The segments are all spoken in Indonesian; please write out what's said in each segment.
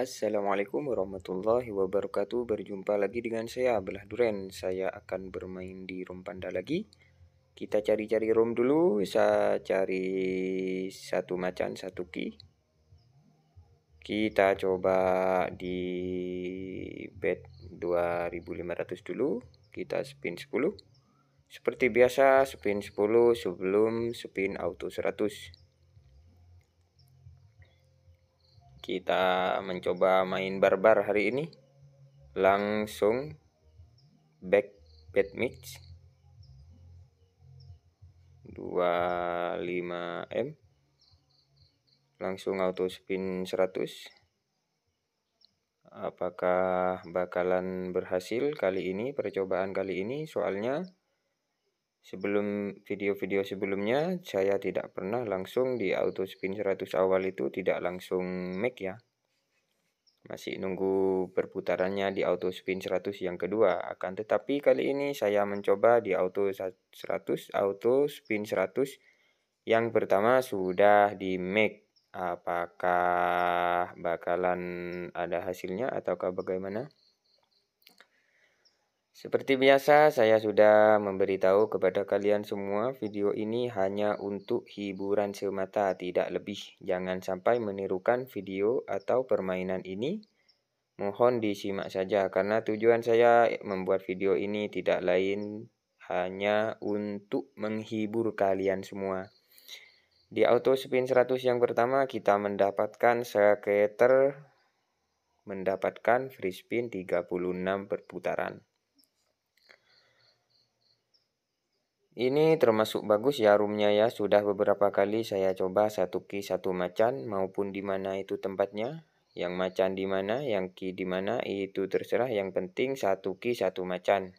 Assalamualaikum warahmatullahi wabarakatuh Berjumpa lagi dengan saya Belah Duren Saya akan bermain di rom panda lagi Kita cari-cari rom dulu Saya cari satu macan satu ki Kita coba di bed 2500 dulu Kita spin 10 Seperti biasa spin 10 sebelum spin auto 100 kita mencoba main barbar hari ini langsung back bed mix 25M langsung auto spin 100 apakah bakalan berhasil kali ini percobaan kali ini soalnya Sebelum video-video sebelumnya saya tidak pernah langsung di auto spin 100 awal itu tidak langsung make ya. Masih nunggu perputarannya di auto spin 100 yang kedua. Akan tetapi kali ini saya mencoba di auto 100 auto spin 100 yang pertama sudah di make. Apakah bakalan ada hasilnya ataukah bagaimana? Seperti biasa, saya sudah memberitahu kepada kalian semua video ini hanya untuk hiburan semata, tidak lebih. Jangan sampai menirukan video atau permainan ini. Mohon disimak saja, karena tujuan saya membuat video ini tidak lain hanya untuk menghibur kalian semua. Di auto spin 100 yang pertama, kita mendapatkan skater mendapatkan free spin 36 perputaran. Ini termasuk bagus ya roomnya ya. Sudah beberapa kali saya coba satu ki satu macan maupun di mana itu tempatnya. Yang macan di mana, yang ki di mana itu terserah. Yang penting satu ki satu macan.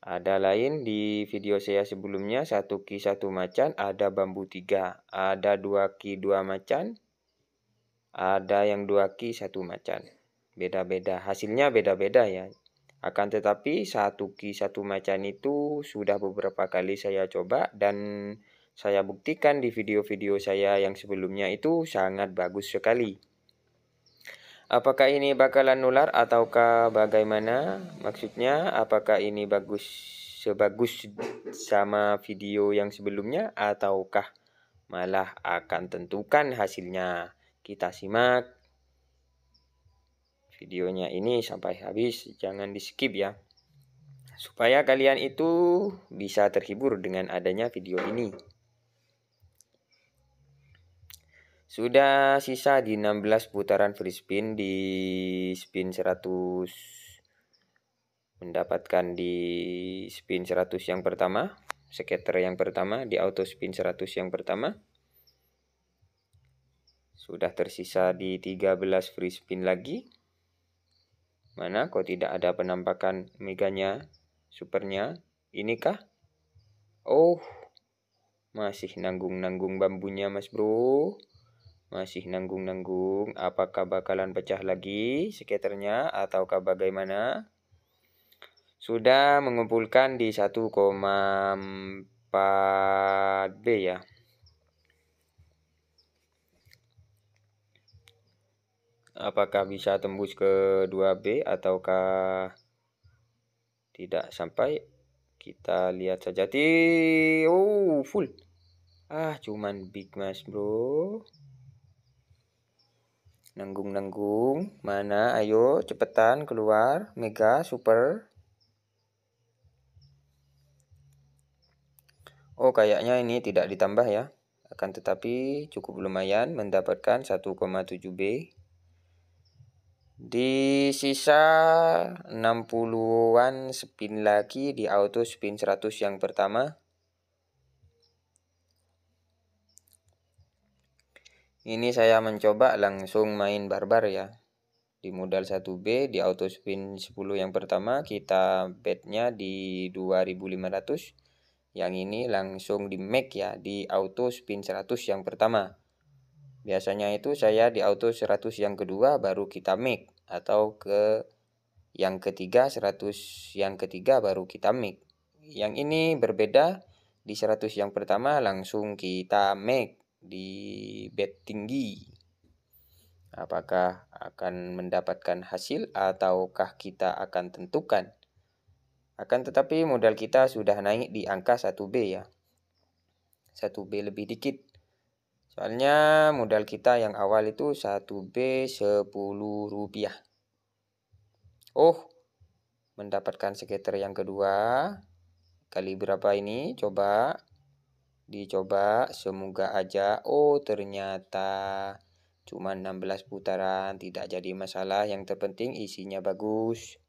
Ada lain di video saya sebelumnya satu ki satu macan ada bambu tiga, ada dua ki dua macan, ada yang dua ki satu macan. Beda-beda hasilnya beda-beda ya. Akan tetapi satu ki satu macan itu sudah beberapa kali saya coba dan saya buktikan di video-video saya yang sebelumnya itu sangat bagus sekali. Apakah ini bakalan nular ataukah bagaimana? Maksudnya apakah ini bagus sebagus sama video yang sebelumnya ataukah malah akan tentukan hasilnya? Kita simak videonya ini sampai habis jangan di skip ya supaya kalian itu bisa terhibur dengan adanya video ini sudah sisa di 16 putaran free spin di spin 100 mendapatkan di spin 100 yang pertama scatter yang pertama di auto spin 100 yang pertama sudah tersisa di 13 free spin lagi Mana kok tidak ada penampakan meganya, supernya? Inikah? Oh, masih nanggung-nanggung bambunya mas bro. Masih nanggung-nanggung. Apakah bakalan pecah lagi skaternya ataukah bagaimana? Sudah mengumpulkan di 1,4B ya. apakah bisa tembus ke 2B ataukah tidak sampai kita lihat saja ti oh full ah cuman big mas bro nanggung nanggung mana ayo cepetan keluar mega super oh kayaknya ini tidak ditambah ya akan tetapi cukup lumayan mendapatkan 1,7B di sisa 60-an spin lagi di auto spin 100 yang pertama. Ini saya mencoba langsung main barbar ya. Di modal 1B di auto spin 10 yang pertama kita bednya di 2500. Yang ini langsung di make ya di auto spin 100 yang pertama. Biasanya itu saya di auto 100 yang kedua baru kita make atau ke yang ketiga 100 yang ketiga baru kita make. Yang ini berbeda di 100 yang pertama langsung kita make di bed tinggi. Apakah akan mendapatkan hasil ataukah kita akan tentukan? Akan tetapi modal kita sudah naik di angka 1B ya. 1B lebih dikit Soalnya modal kita yang awal itu 1B 10 rupiah. Oh, mendapatkan skater yang kedua. Kali berapa ini? Coba. Dicoba, semoga aja. Oh, ternyata cuma 16 putaran, tidak jadi masalah. Yang terpenting isinya bagus.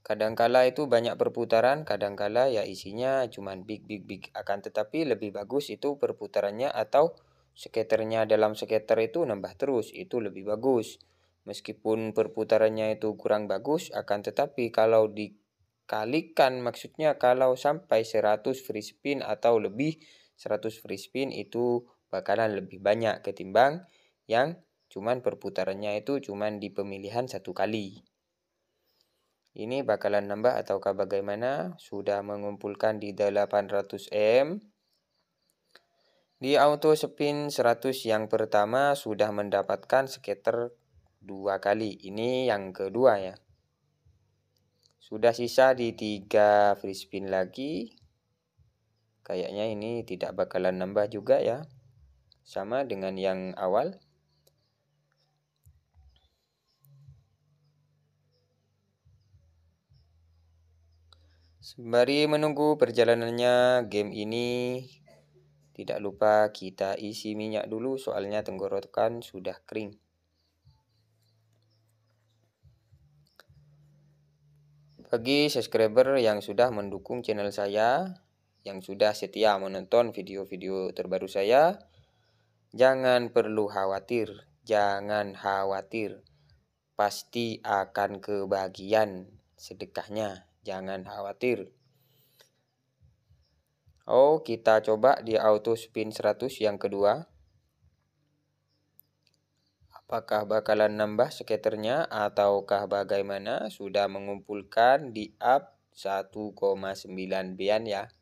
Kadangkala itu banyak perputaran, kadangkala ya isinya cuman big big big. Akan tetapi lebih bagus itu perputarannya atau skaternya dalam skater itu nambah terus, itu lebih bagus. Meskipun perputarannya itu kurang bagus, akan tetapi kalau dikalikan maksudnya kalau sampai 100 free spin atau lebih 100 free spin itu bakalan lebih banyak ketimbang yang cuman perputarannya itu cuman di pemilihan satu kali. Ini bakalan nambah ataukah bagaimana? Sudah mengumpulkan di 800M. Di auto spin 100 yang pertama sudah mendapatkan skater dua kali. Ini yang kedua ya. Sudah sisa di tiga free spin lagi. Kayaknya ini tidak bakalan nambah juga ya. Sama dengan yang awal. Mari menunggu perjalanannya game ini. Tidak lupa kita isi minyak dulu soalnya tenggorokan sudah kering. Bagi subscriber yang sudah mendukung channel saya, yang sudah setia menonton video-video terbaru saya, jangan perlu khawatir, jangan khawatir. Pasti akan kebagian sedekahnya. Jangan khawatir. Oh, kita coba di auto spin 100 yang kedua. Apakah bakalan nambah skaternya ataukah bagaimana? Sudah mengumpulkan di up 1,9 bian ya.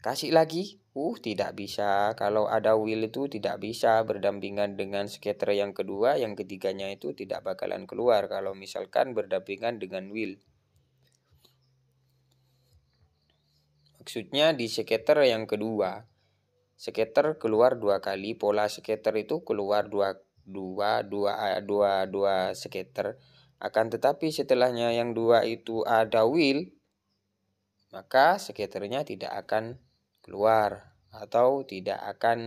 Kasih lagi. Uh, tidak bisa. Kalau ada wheel itu tidak bisa berdampingan dengan skater yang kedua, yang ketiganya itu tidak bakalan keluar kalau misalkan berdampingan dengan wheel. Maksudnya di skater yang kedua, skater keluar dua kali, pola skater itu keluar dua dua dua dua dua skater. Akan tetapi setelahnya yang dua itu ada wheel, maka skaternya tidak akan keluar atau tidak akan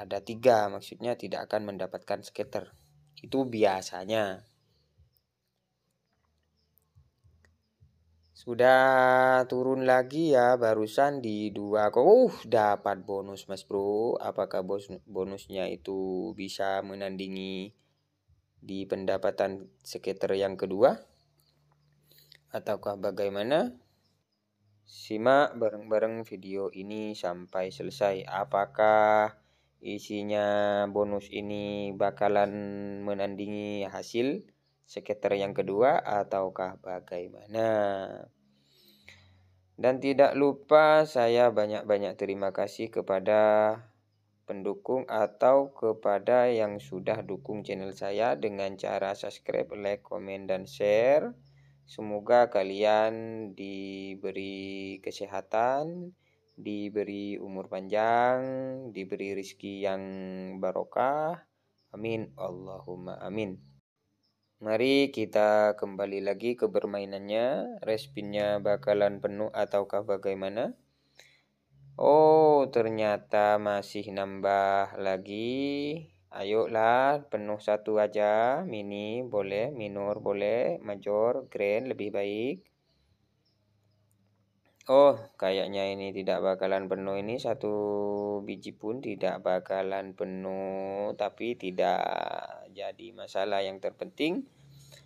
ada tiga maksudnya tidak akan mendapatkan skater itu biasanya Sudah turun lagi ya barusan di dua kok Uh, dapat bonus Mas Bro. Apakah bos bonusnya itu bisa menandingi di pendapatan sekitar yang kedua? Ataukah bagaimana? Simak bareng-bareng video ini sampai selesai. Apakah isinya bonus ini bakalan menandingi hasil sekitar yang kedua ataukah bagaimana. Dan tidak lupa saya banyak-banyak terima kasih kepada pendukung atau kepada yang sudah dukung channel saya dengan cara subscribe, like, komen, dan share. Semoga kalian diberi kesehatan, diberi umur panjang, diberi rezeki yang barokah. Amin. Allahumma amin. Mari kita kembali lagi ke permainannya. Respinnya bakalan penuh ataukah bagaimana? Oh, ternyata masih nambah lagi. Ayolah, penuh satu aja. Mini boleh, minor boleh, major, grand lebih baik. Oh, kayaknya ini tidak bakalan penuh. Ini satu biji pun tidak bakalan penuh, tapi tidak jadi masalah. Yang terpenting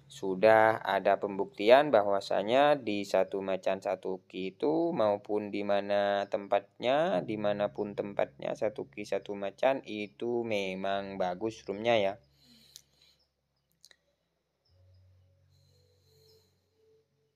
sudah ada pembuktian bahwasanya di satu macan satu ki itu maupun di mana tempatnya, dimanapun tempatnya satu ki satu macan itu memang bagus roomnya ya.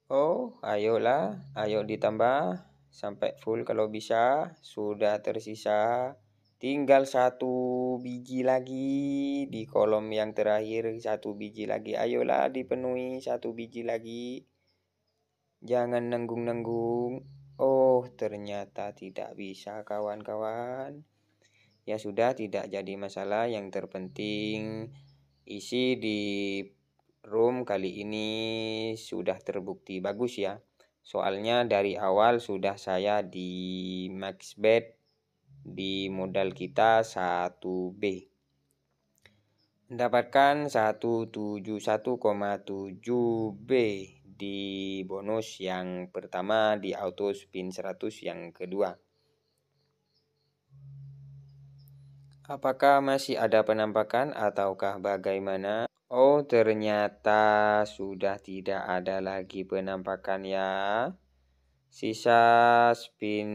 Oh, ayolah, ayo ditambah sampai full kalau bisa. Sudah tersisa tinggal satu biji lagi di kolom yang terakhir satu biji lagi. Ayolah dipenuhi satu biji lagi. Jangan nenggung-nenggung. Oh, ternyata tidak bisa kawan-kawan. Ya sudah tidak jadi masalah, yang terpenting isi di room kali ini sudah terbukti bagus ya. Soalnya dari awal sudah saya di max bet di modal kita 1B. Mendapatkan 171,7B di bonus yang pertama di auto spin 100 yang kedua. Apakah masih ada penampakan ataukah bagaimana? Oh, ternyata sudah tidak ada lagi penampakan ya. Sisa spin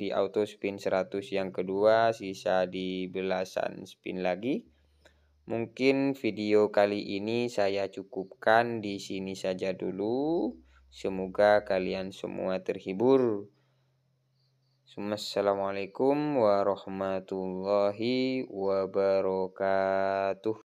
di auto spin 100 yang kedua, sisa di belasan spin lagi. Mungkin video kali ini saya cukupkan di sini saja dulu. Semoga kalian semua terhibur. Assalamualaikum warahmatullahi wabarakatuh.